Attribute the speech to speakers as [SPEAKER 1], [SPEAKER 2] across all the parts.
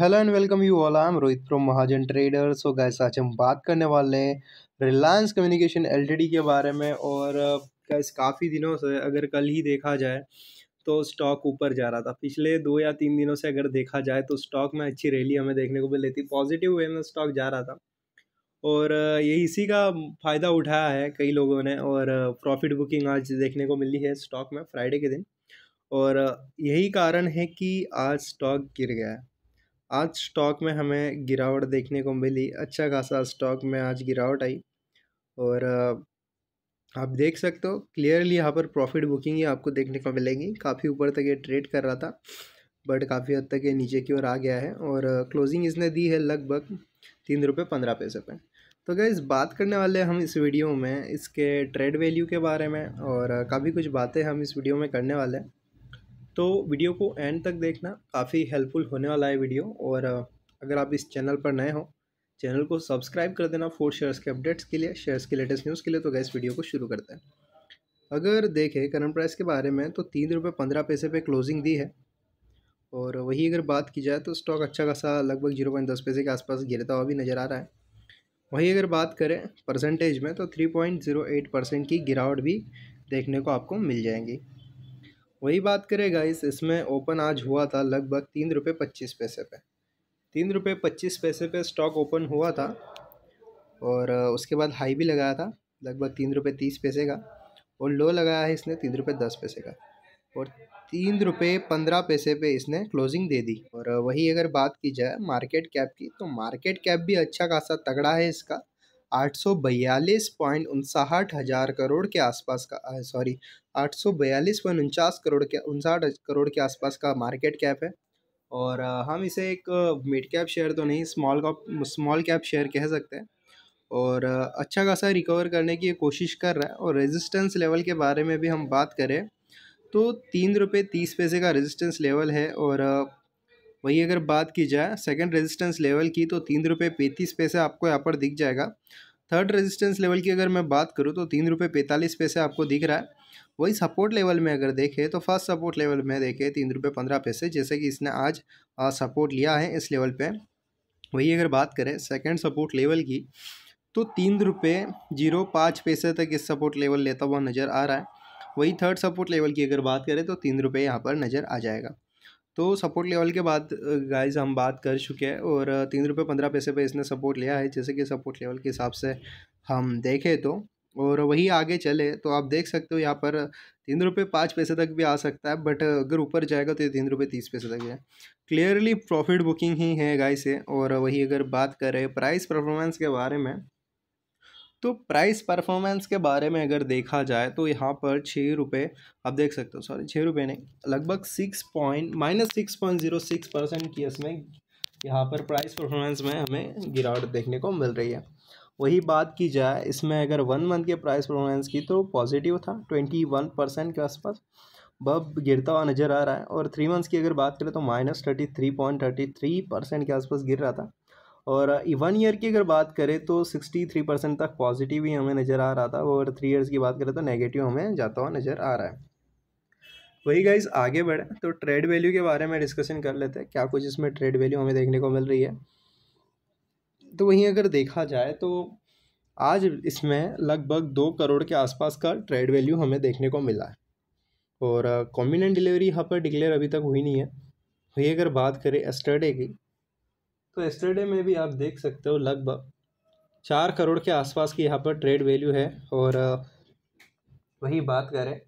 [SPEAKER 1] hello and welcome you all I am Rohit from Mahajan trader so guys आज हम बात करने वाले हैं रिलायंस कम्युनिकेशन एलटीडी के बारे में और गैस uh, काफ़ी दिनों से अगर कल ही देखा जाए तो स्टॉक ऊपर जा रहा था पिछले दो या तीन दिनों से अगर देखा जाए तो स्टॉक में अच्छी रैली हमें देखने को मिल रही थी पॉजिटिव वे में स्टॉक जा रहा था और uh, ये इसी का फ़ायदा उठाया है कई लोगों ने और प्रॉफिट uh, बुकिंग आज देखने को मिली है स्टॉक में फ्राइडे के दिन और यही कारण है कि आज स्टॉक गिर गया है आज स्टॉक में हमें गिरावट देखने को मिली अच्छा खासा स्टॉक में आज गिरावट आई और आप देख सकते हो क्लियरली यहाँ पर प्रॉफिट बुकिंग ही आपको देखने को मिलेगी काफ़ी ऊपर तक ये ट्रेड कर रहा था बट काफ़ी हद तक ये नीचे की ओर आ गया है और क्लोजिंग इसने दी है लगभग तीन रुपये पंद्रह पैसे पे तो क्या बात करने वाले हम इस वीडियो में इसके ट्रेड वैल्यू के बारे में और काफ़ी कुछ बातें हम इस वीडियो में करने वाले हैं तो वीडियो को एंड तक देखना काफ़ी हेल्पफुल होने वाला है वीडियो और अगर आप इस चैनल पर नए हो चैनल को सब्सक्राइब कर देना फोर शेयर्स के अपडेट्स के लिए शेयर्स के लेटेस्ट न्यूज़ के लिए तो गैस वीडियो को शुरू करते हैं अगर देखें करंट प्राइस के बारे में तो तीन रुपये पंद्रह पैसे पे क्लोजिंग दी है और वही अगर बात की जाए तो स्टॉक अच्छा खासा लगभग जीरो पॉइंट दस पैसे के आसपास गिरता हुआ भी नज़र आ रहा है वहीं अगर बात करें परसेंटेज में तो three point zero eight percent की गिरावट भी देखने को आपको मिल जाएंगी वही बात करें गाइस इसमें ओपन आज हुआ था लगभग तीन रुपये पच्चीस पैसे पे तीन रुपये पच्चीस पैसे पे स्टॉक ओपन हुआ था और उसके बाद हाई भी लगाया था लगभग तीन रुपये तीस पैसे का और लो लगाया है इसने तीन रुपये दस पैसे का और तीन रुपये पंद्रह पैसे पे इसने क्लोजिंग दे दी और वही अगर बात की जाए मार्केट कैप की तो मार्केट कैप भी अच्छा खासा तगड़ा है इसका आठ सौ बयालीस पॉइंट हज़ार करोड़ के आसपास का सॉरी आठ सौ बयालीस पॉइंट उनचास करोड़ के उनसाठ करोड़ के आसपास का मार्केट कैप है और हम इसे एक मिड कैप शेयर तो नहीं स्मॉल का स्मॉल कैप शेयर कह सकते हैं और अच्छा खासा रिकवर करने की कोशिश कर रहा है और रेजिस्टेंस लेवल के बारे में भी हम बात करें तो तीन रुपये तीस पैसे का रेजिस्टेंस लेवल है और वहीं अगर बात की जाए सेकेंड रेजिस्टेंस लेवल की तो तीन रुपये पैंतीस पैसे आपको यहाँ पर दिख जाएगा थर्ड रेजिस्टेंस लेवल की अगर मैं बात करूँ तो तीन रुपये पैंतालीस पैसे आपको दिख रहा है वही सपोर्ट लेवल में अगर देखें तो फर्स्ट सपोर्ट लेवल में देखें तीन रुपये पंद्रह पैसे जैसे कि इसने आज सपोर्ट लिया है इस लेवल पर वही अगर बात करें सेकेंड सपोर्ट लेवल की तो तीन रुपये जीरो पाँच पैसे तक इस सपोर्ट लेवल लेता हुआ नज़र आ रहा है वही थर्ड सपोर्ट लेवल की अगर बात करें तो तीन रुपये यहाँ पर नज़र आ जाएगा तो सपोर्ट लेवल के बाद गाइस हम बात कर चुके हैं और तीन रुपये पंद्रह पैसे पे इसने सपोर्ट लिया है जैसे कि सपोर्ट लेवल के हिसाब से हम देखें तो और वही आगे चले तो आप देख सकते हो यहाँ पर तीन रुपये पाँच पैसे तक भी आ सकता है बट अगर ऊपर जाएगा तो ये तीन रुपये तीस पैसे तक है क्लियरली प्रॉफिट बुकिंग ही है गाइस से और वही अगर बात करें प्राइस परफॉर्मेंस के बारे में तो प्राइस परफॉर्मेंस के बारे में अगर देखा जाए तो यहाँ पर छः रुपये आप देख सकते हो सॉरी छः रुपये नहीं लगभग six point minus six point zero six percent की इसमें यहाँ पर प्राइस परफॉर्मेंस में हमें गिरावट देखने को मिल रही है वही बात की जाए इसमें अगर वन मंथ के प्राइस परफॉर्मेंस की तो पॉजिटिव था ट्वेंटी वन परसेंट के आसपास बब गिरता हुआ नज़र आ रहा है और थ्री मंथ्स की अगर बात करें तो minus thirty three point thirty three percent के आसपास गिर रहा था और वन ईयर की अगर बात करें तो सिक्सटी थ्री परसेंट तक पॉजिटिव ही हमें नज़र आ रहा था और थ्री ईयर्स की बात करें तो नेगेटिव हमें जाता हुआ नज़र आ रहा है वही गाइज आगे बढ़े तो ट्रेड वैल्यू के बारे में डिस्कशन कर लेते हैं क्या कुछ इसमें ट्रेड वैल्यू हमें देखने को मिल रही है तो वहीं अगर देखा जाए तो आज इसमें लगभग दो करोड़ के आसपास का ट्रेड वैल्यू हमें देखने को मिला है और कॉम्बिनेंट uh, डिलीवरी यहाँ पर डिक्लेयर अभी तक हुई नहीं है वही अगर बात करें एस्टरडे की तो एस्टरडे में भी आप देख सकते हो लगभग चार करोड़ के आसपास की यहाँ पर ट्रेड वैल्यू है और वही बात करें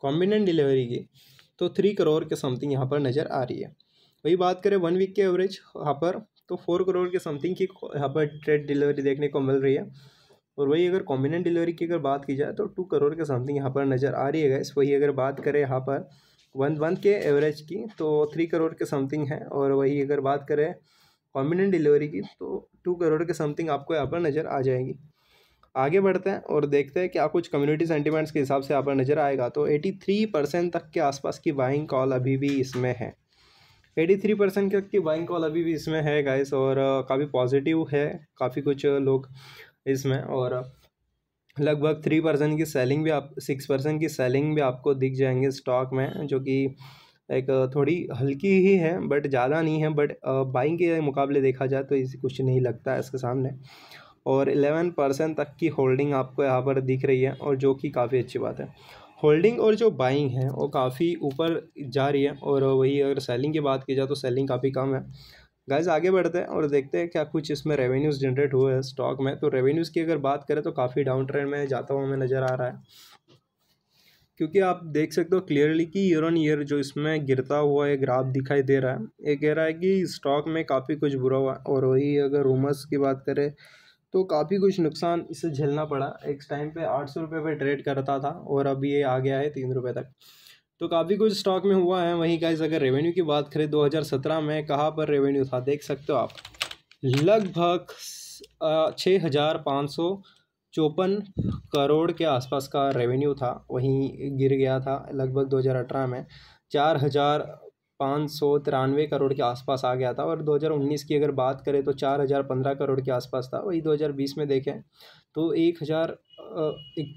[SPEAKER 1] कॉम्बिनेंट डिलीवरी की तो थ्री करोड़ के समथिंग यहाँ पर नज़र आ रही है वही बात करें वन वीक के एवरेज यहाँ पर तो फोर करोड़ के समथिंग की यहाँ पर ट्रेड डिलीवरी देखने को मिल रही है और वही अगर कॉम्बिनेंट डिलीवरी की अगर बात की जाए तो टू करोड़ के समथिंग यहाँ पर नज़र आ रही है गैस वही अगर बात करें यहाँ पर वन वन के एवरेज की तो थ्री करोड़ के समथिंग है और वही अगर बात करें कॉम्बिनेंट डिलीवरी की तो टू करोड़ के समथिंग आपको यहाँ पर नज़र आ जाएगी आगे बढ़ते हैं और देखते हैं कि आप कुछ कम्युनिटी सेंटिमेंट्स के हिसाब से यहाँ पर नज़र आएगा तो 83 परसेंट तक के आसपास की बाइंग कॉल अभी भी इसमें है 83 परसेंट तक की बाइंग कॉल अभी भी इसमें है गाइस और काफ़ी पॉजिटिव है काफ़ी कुछ लोग इसमें और लगभग थ्री परसेंट की सेलिंग भी आप सिक्स परसेंट की सेलिंग भी आपको दिख जाएंगे स्टॉक में जो कि लाइक थोड़ी हल्की ही है बट ज़्यादा नहीं है बट बाइंग के मुकाबले देखा जाए तो इसे कुछ नहीं लगता है इसके सामने और एलेवन परसेंट तक की होल्डिंग आपको यहाँ पर दिख रही है और जो कि काफ़ी अच्छी बात है होल्डिंग और जो बाइंग है वो काफ़ी ऊपर जा रही है और वही अगर सेलिंग की बात की जाए तो सेलिंग काफ़ी कम है गाइज आगे बढ़ते हैं और देखते हैं क्या कुछ इसमें रेवेन्यूज़ जनरेट हुए हैं स्टॉक में तो रेवेन्यूज़ की अगर बात करें तो काफ़ी डाउन ट्रेंड में जाता हुआ हमें नज़र आ रहा है क्योंकि आप देख सकते हो क्लियरली कि ईयर ऑन ईयर जो इसमें गिरता हुआ एक ग्राफ दिखाई दे रहा है ये कह रहा है कि स्टॉक में काफ़ी कुछ बुरा हुआ और वही अगर रूमर्स की बात करें तो काफ़ी कुछ नुकसान इसे झेलना पड़ा एक टाइम पे आठ सौ रुपये पर ट्रेड करता था और अब ये आ गया है तीन रुपये तक तो काफ़ी कुछ स्टॉक में हुआ है वहीं का अगर रेवेन्यू की बात करें दो में कहाँ पर रेवेन्यू था देख सकते हो आप लगभग छः हज़ार पाँच सौ चौपन करोड़ के आसपास का रेवेन्यू था वहीं गिर गया था लगभग 2018 में चार हज़ार पाँच सौ तिरानवे करोड़ के आसपास आ गया था और 2019 की अगर बात करें तो चार हज़ार पंद्रह करोड़ के आसपास था वही 2020 में देखें तो एक हज़ार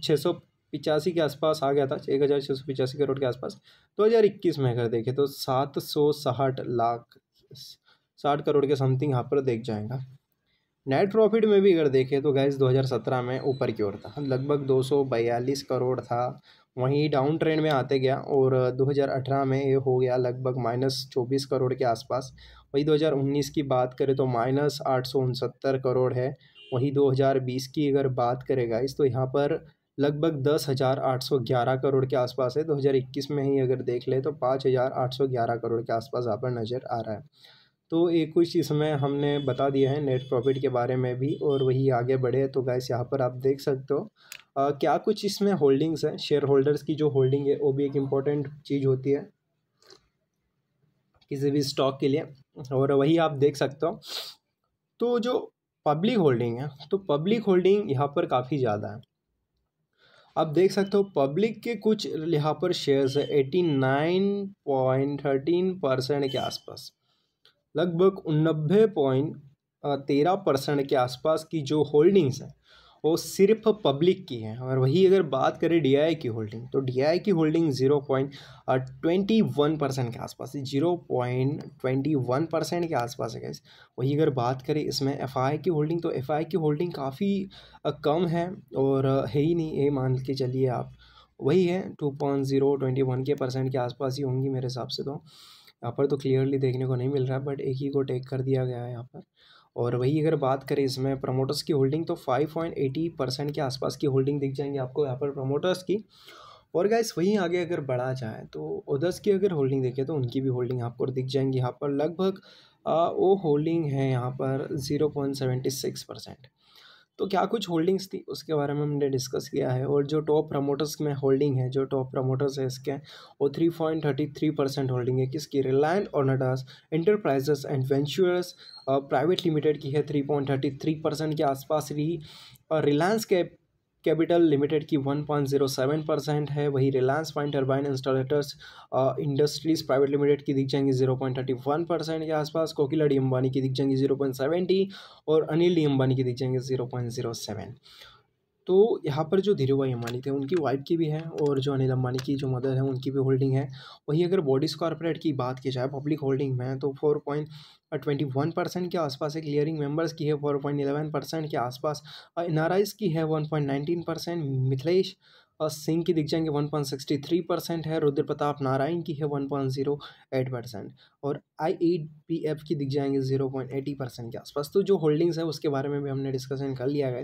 [SPEAKER 1] छः सौ पिचासी के आसपास आ गया था एक हज़ार छः सौ पिचासी करोड़ के आसपास दो हज़ार इक्कीस में अगर देखें तो सात सौ साठ लाख साठ करोड़ के समथिंग यहाँ पर देख जाएगा नेट प्रॉफिट में भी अगर देखें तो गैस 2017 में ऊपर की ओर था लगभग 242 करोड़ था वहीं डाउन ट्रेंड में आते गया और 2018 में ये हो गया लगभग माइनस चौबीस करोड़ के आसपास वही 2019 की बात करें तो माइनस आठ करोड़ है वही 2020 की अगर बात करें गाइस तो यहाँ पर लगभग दस हज़ार आठ सौ ग्यारह करोड़ के आसपास है 2021 में ही अगर देख ले तो पाँच हज़ार आठ सौ ग्यारह करोड़ के आसपास यहाँ पर नज़र आ रहा है तो ये कुछ इसमें हमने बता दिया है नेट प्रॉफिट के बारे में भी और वही आगे बढ़े तो गैस यहाँ पर आप देख सकते हो आ, क्या कुछ इसमें होल्डिंग्स हैं शेयर होल्डर्स की जो होल्डिंग है वो भी एक इम्पॉर्टेंट चीज़ होती है किसी भी स्टॉक के लिए और वही आप देख सकते हो तो जो पब्लिक होल्डिंग है तो पब्लिक होल्डिंग यहाँ पर काफ़ी ज़्यादा है आप देख सकते हो पब्लिक के कुछ यहाँ पर शेयर्स है eighty nine point thirteen percent के आसपास लगभग नब्बे पॉइंट तेरह परसेंट के आसपास की जो होल्डिंग्स हैं वो सिर्फ पब्लिक की हैं और वही अगर बात करें डीआई की होल्डिंग तो डीआई की holding zero point twenty one percent के आसपास zero point twenty one percent के आसपास है गैस वही अगर बात करें इसमें एफआई की होल्डिंग तो एफआई की होल्डिंग काफ़ी कम है और है ही नहीं ये मान के चलिए आप वही है two point zero twenty one के परसेंट के आसपास ही होंगी मेरे हिसाब से तो यहाँ पर तो क्लियरली देखने को नहीं मिल रहा है बट एक ही को टेक कर दिया गया है यहाँ पर और वही अगर बात करें इसमें प्रमोटर्स की होल्डिंग तो 5.80 परसेंट के आसपास की होल्डिंग दिख जाएंगी आपको यहाँ पर प्रमोटर्स की और गाइस वहीं आगे अगर बढ़ा जाए तो ओदर्स की अगर होल्डिंग देखें तो उनकी भी होल्डिंग आपको दिख जाएंगी यहाँ पर लगभग वो होल्डिंग है यहाँ पर zero point seventy six percent तो क्या कुछ होल्डिंग्स थी उसके बारे में हमने डिस्कस किया है और जो टॉप प्रमोटर्स में होल्डिंग है जो टॉप प्रमोटर्स है इसके वो three point thirty three percent holding है किसकी रिलायंस और नडास enterprises and ventures private limited की है three point thirty three percent के आसपास रही और रिलायंस के कैपिटल लिमिटेड की 1.07 परसेंट है वही Reliance pine turbine installers industries private limited की दिख जाएंगी 0.31 परसेंट के आसपास कोकिला डी अंबानी की दिख जाएंगी 0.70 और अनिल डी अंबानी की दिख जाएंगे 0.07 तो यहाँ पर जो धीरू भाई अंबानी थे उनकी वाइफ की भी है और जो अनिल अंबानी की जो मदर है उनकी भी होल्डिंग है वहीं अगर बॉडीज कॉरपोरेट की बात की जाए पब्लिक होल्डिंग में तो four point twenty one percent के आसपास एक क्लियरिंग मेंबर्स की है फोर पॉइंट एलेवन परसेंट के आसपास एन आर आईज की है one point nineteen percent Mithilesh Singh की दिख जाएंगे one point sixty three percent है रुद्र प्रताप नारायण की है one point zero eight percent और आई ई पी एफ की दिख जाएंगे जीरो पॉइंट एटी परसेंट के आसपास तो जो होल्डिंग्स है उसके बारे में भी हमने डिस्कशन कर लिया गया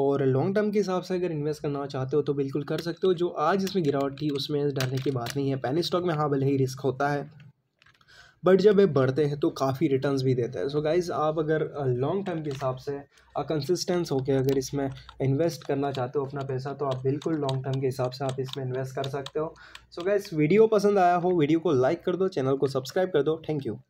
[SPEAKER 1] और लॉन्ग टर्म के हिसाब से अगर इन्वेस्ट करना चाहते हो तो बिल्कुल कर सकते हो जो आज इसमें गिरावट थी उसमें डरने की बात नहीं है पैनिक स्टॉक में हाँ भले ही रिस्क होता है बट जब ये बढ़ते हैं तो काफ़ी रिटर्न भी देते हैं सो so गाइज आप अगर लॉन्ग टर्म के हिसाब से कंसिस्टेंस होकर अगर इसमें इन्वेस्ट करना चाहते हो अपना पैसा तो आप बिल्कुल लॉन्ग टर्म के हिसाब से आप इसमें इन्वेस्ट कर सकते हो सो so गाइज वीडियो पसंद आया हो वीडियो को लाइक कर दो चैनल को सब्सक्राइब कर दो थैंक यू